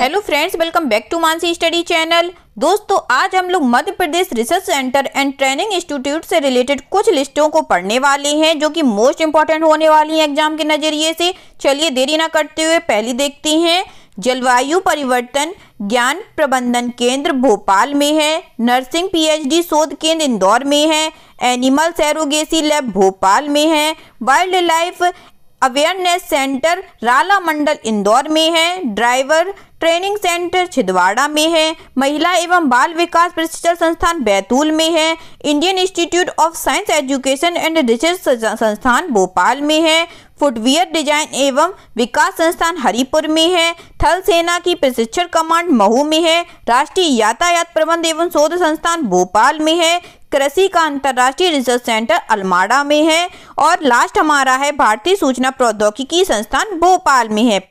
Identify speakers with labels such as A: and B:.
A: hello friends welcome back to Mansi study channel दोस्तों आज हम लोग Madhya Pradesh research centre and training institute से रिलेटेड कुछ लिस्टों को पढ़ने वाले हैं जो कि मोस्ट इंपॉर्टेंट होने वाली हैं एग्जाम के नज़रिए से चलिए देरी ना करते हुए पहली देखते हैं जलवायु परिवर्तन ज्ञान प्रबंधन केंद्र भोपाल में है नर्सिंग पीएचडी शोध केंद्र इंदौर में है एनिमल सैरोगेसी लैब भोपाल में है wildlife awareness centre Rala Mandal Indore में है ड्राइवर ट्रेनिंग सेंटर छिदवाड़ा में है महिला एवं बाल विकास प्रशिक्षण संस्थान बैतूल में है Indian Institute of Science Education and Research संस्थान भोपाल में है फुटवियर डिजाइन एवं विकास संस्थान हरिपुर में है थल सेना की प्रशिक्षण कमांड महू में है राष्ट्रीय यातायात प्रबंध एवं शोध संस्थान भोपाल में है कृषि का अंतर्राष्ट्रीय रिसर्च सेंटर अल्माड़ा में है और लास्ट हमारा है भारतीय सूचना प्रौद्योगिकी संस्थान भोपाल में है